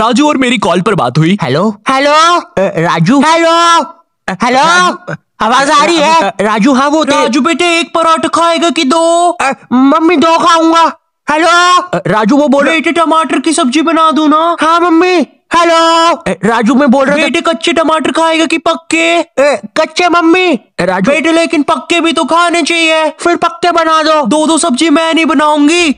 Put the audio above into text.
राजू और मेरी कॉल पर बात हुई hello hello Raju hello hello आवाज आ रही है राजू हाँ वो राजू बेटे एक पराठा खाएगा कि दो मम्मी दो खाऊंगा हेलो राजू वो बोल बेटे टमाटर की सब्जी बना दू ना हाँ मम्मी हेलो राजू मैं बोल रहा बेटे कच्चे टमाटर खाएगा कि पक्के कच्चे मम्मी राजू बेटे लेकिन पक्के भी तो खाने चाहिए फिर पक्के बना दो दो दो सब्जी मैं नहीं बनाऊंगी